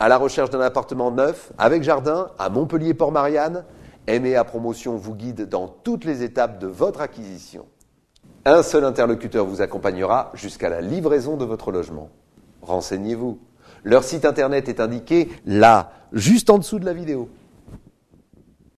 à la recherche d'un appartement neuf, avec jardin, à Montpellier-Port-Marianne, MEA Promotion vous guide dans toutes les étapes de votre acquisition. Un seul interlocuteur vous accompagnera jusqu'à la livraison de votre logement. Renseignez-vous. Leur site internet est indiqué là, juste en dessous de la vidéo.